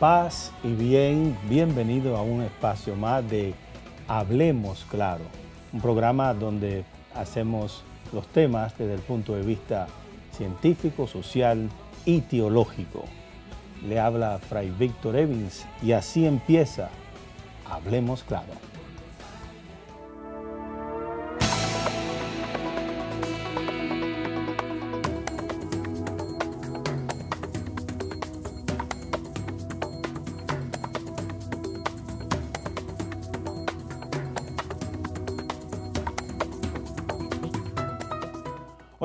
Paz y bien, bienvenido a un espacio más de Hablemos Claro, un programa donde hacemos los temas desde el punto de vista científico, social y teológico. Le habla Fray Víctor Evans y así empieza Hablemos Claro.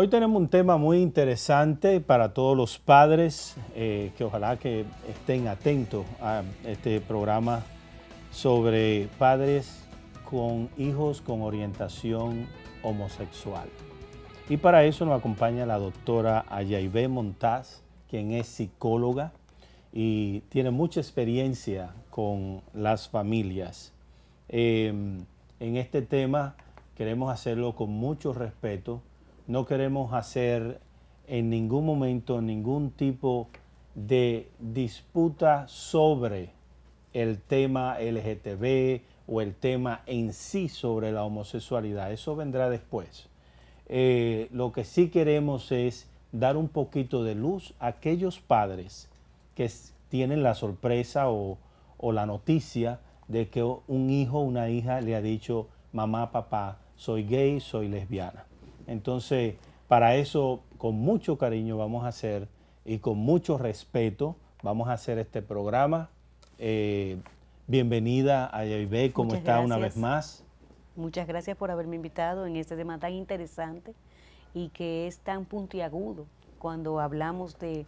Hoy tenemos un tema muy interesante para todos los padres eh, que ojalá que estén atentos a este programa sobre padres con hijos con orientación homosexual. Y para eso nos acompaña la doctora Ayaybe Montaz, quien es psicóloga y tiene mucha experiencia con las familias. Em, en este tema queremos hacerlo con mucho respeto no queremos hacer en ningún momento ningún tipo de disputa sobre el tema LGTB o el tema en sí sobre la homosexualidad. Eso vendrá después. Eh, lo que sí queremos es dar un poquito de luz a aquellos padres que tienen la sorpresa o la noticia de que un hijo o una hija le ha dicho, mamá, papá, soy gay, soy lesbiana. Entonces, para eso, con mucho cariño vamos a hacer y con mucho respeto vamos a hacer este programa. Eh, bienvenida a Yaybe, ¿cómo está una vez más? Muchas gracias por haberme invitado en este tema tan interesante y que es tan puntiagudo cuando hablamos de,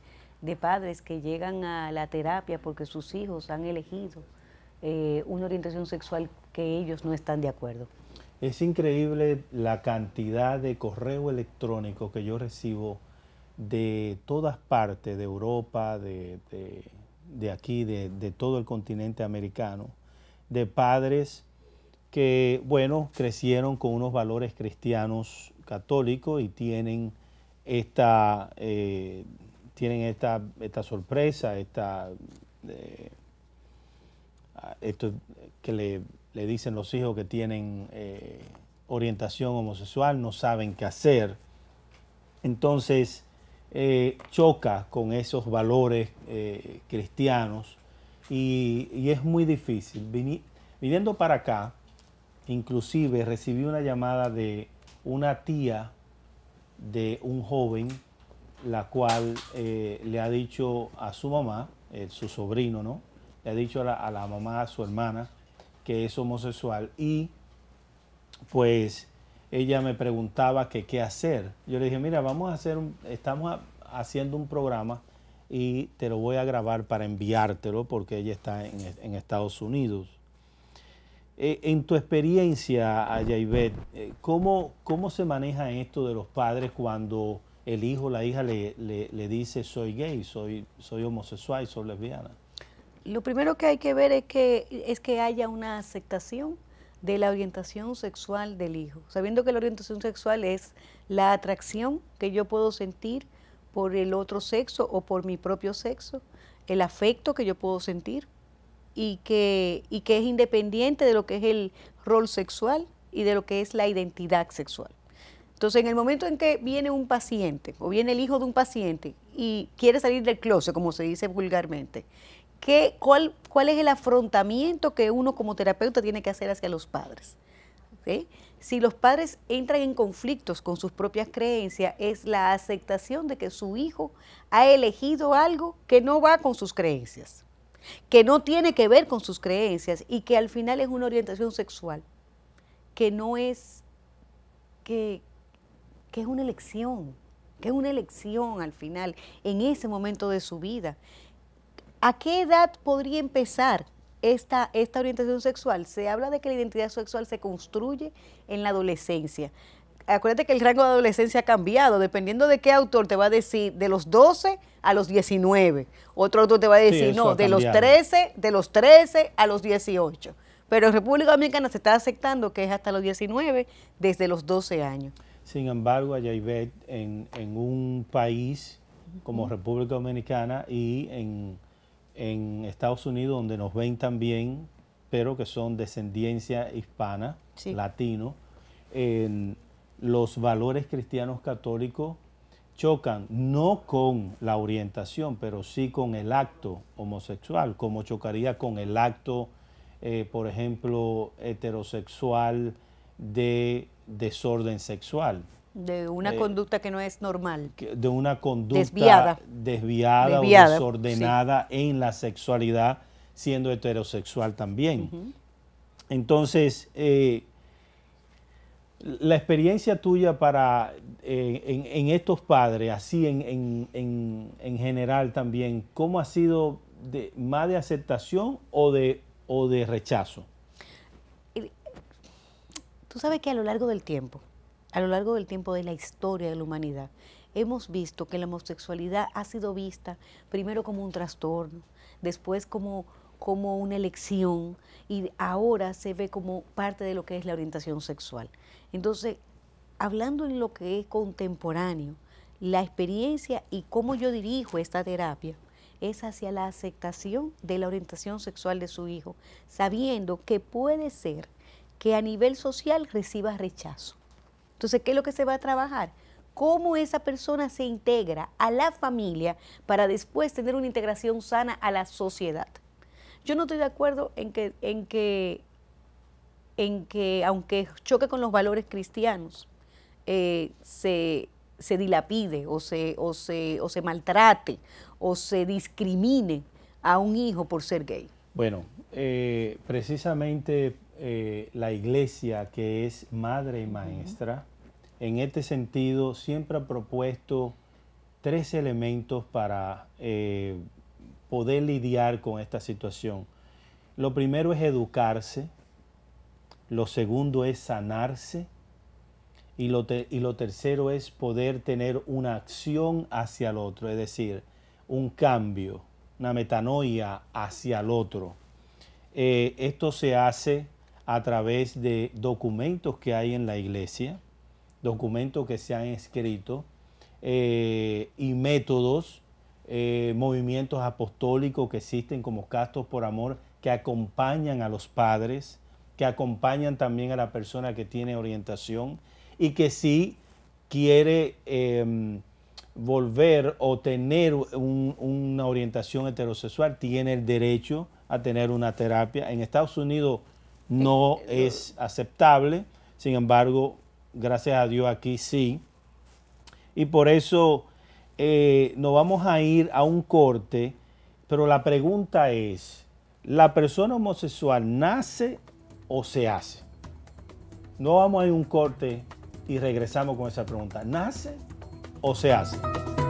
padres que llegan a la terapia porque sus hijos han elegido eh, una orientación sexual que ellos no están de acuerdo. Es increíble la cantidad de correo electrónico que yo recibo de todas partes, de Europa, de, aquí, de, todo el continente americano, de padres que, bueno, crecieron con unos valores cristianos católicos y tienen esta, eh, tienen esta, sorpresa, esta, eh, esto que le le dicen los hijos que tienen eh, orientación homosexual, no saben qué hacer. Entonces, eh, choca con esos valores eh, cristianos y, es muy difícil. viniendo para acá, inclusive recibí una llamada de una tía de un joven, la cual le ha dicho a su mamá, su sobrino, ¿no? Le ha dicho a la mamá, a su hermana, que es homosexual y pues ella me preguntaba que qué hacer. Yo le dije, mira, vamos a hacer, un, estamos haciendo un programa y te lo voy a grabar para enviártelo porque ella está en, Estados Unidos. E, en tu experiencia, Ayayvet, eh, ¿cómo, ¿cómo se maneja esto de los padres cuando el hijo o la hija le, dice soy gay, soy, soy homosexual, soy lesbiana? Lo primero que hay que ver es que, es que haya una aceptación de la orientación sexual del hijo, sabiendo que la orientación sexual es la atracción que yo puedo sentir por el otro sexo o por mi propio sexo, el afecto que yo puedo sentir y que, y que es independiente de lo que es el rol sexual y de lo que es la identidad sexual. Entonces, en el momento en que viene un paciente o viene el hijo de un paciente y quiere salir del closet, como se dice vulgarmente, cuál, es el afrontamiento que uno como terapeuta tiene que hacer hacia los padres? Si los padres entran en conflictos con sus propias creencias, es la aceptación de que su hijo ha elegido algo que no va con sus creencias, que no tiene que ver con sus creencias y que al final es una orientación sexual, que no es, que, que es una elección, que es una elección al final, en ese momento de su vida. ¿A qué edad podría empezar esta, esta orientación sexual? Se habla de que la identidad sexual se construye en la adolescencia. Acuérdate que el rango de adolescencia ha cambiado, dependiendo de qué autor te va a decir, de los 12 a los 19. Otro autor te va a decir, no, de los 13, de los 13 a los 18. Pero en República Dominicana se está aceptando que es hasta los 19, desde los 12 años. Sin embargo, hay en, en un país como República Dominicana y en en Estados Unidos donde nos ven también, pero que son descendencia hispana, latino, los valores cristianos católicos chocan no con la orientación, pero sí con el acto homosexual, como chocaría con el acto, eh, por ejemplo, heterosexual de desorden sexual. De una eh, conducta que no es normal. De una conducta desviada, desviada, o desordenada en la sexualidad, siendo heterosexual también. Entonces, eh, la experiencia tuya para eh, en, estos padres, así en, general también, ¿cómo ha sido de, más de aceptación o de, o de rechazo? Tú sabes que a lo largo del tiempo, a lo largo del tiempo de la historia de la humanidad, hemos visto que la homosexualidad ha sido vista primero como un trastorno, después como, como una elección y ahora se ve como parte de lo que es la orientación sexual. Entonces, hablando en lo que es contemporáneo, la experiencia y cómo yo dirijo esta terapia es hacia la aceptación de la orientación sexual de su hijo, sabiendo que puede ser que a nivel social reciba rechazo entonces, ¿qué es lo que se va a trabajar? Cómo esa persona se integra a la familia para después tener una integración sana a la sociedad. Yo no estoy de acuerdo en que, en que, en que aunque choque con los valores cristianos, eh, se, dilapide o se, o, se, maltrate o se discrimine a un hijo por ser gay. Bueno, eh, precisamente eh, la iglesia, que es madre y maestra, en este sentido siempre ha propuesto tres elementos para eh, poder lidiar con esta situación. Lo primero es educarse, lo segundo es sanarse y lo, y lo tercero es poder tener una acción hacia el otro, es decir, un cambio, una metanoia hacia el otro. Eh, esto se hace a través de documentos que hay en la iglesia, documentos que se han escrito eh, y métodos, eh, movimientos apostólicos que existen como castos por amor que acompañan a los padres, que acompañan también a la persona que tiene orientación y que si quiere em, volver o tener una orientación heterosexual, tiene el derecho a tener una terapia. En Estados Unidos no este, es eh, aceptable. Sin embargo, gracias a Dios aquí sí. Y por eso eh, nos vamos a ir a un corte, pero la pregunta es, ¿la persona homosexual nace o se hace? No vamos a ir a un corte y regresamos con esa pregunta. ¿Nace o se hace?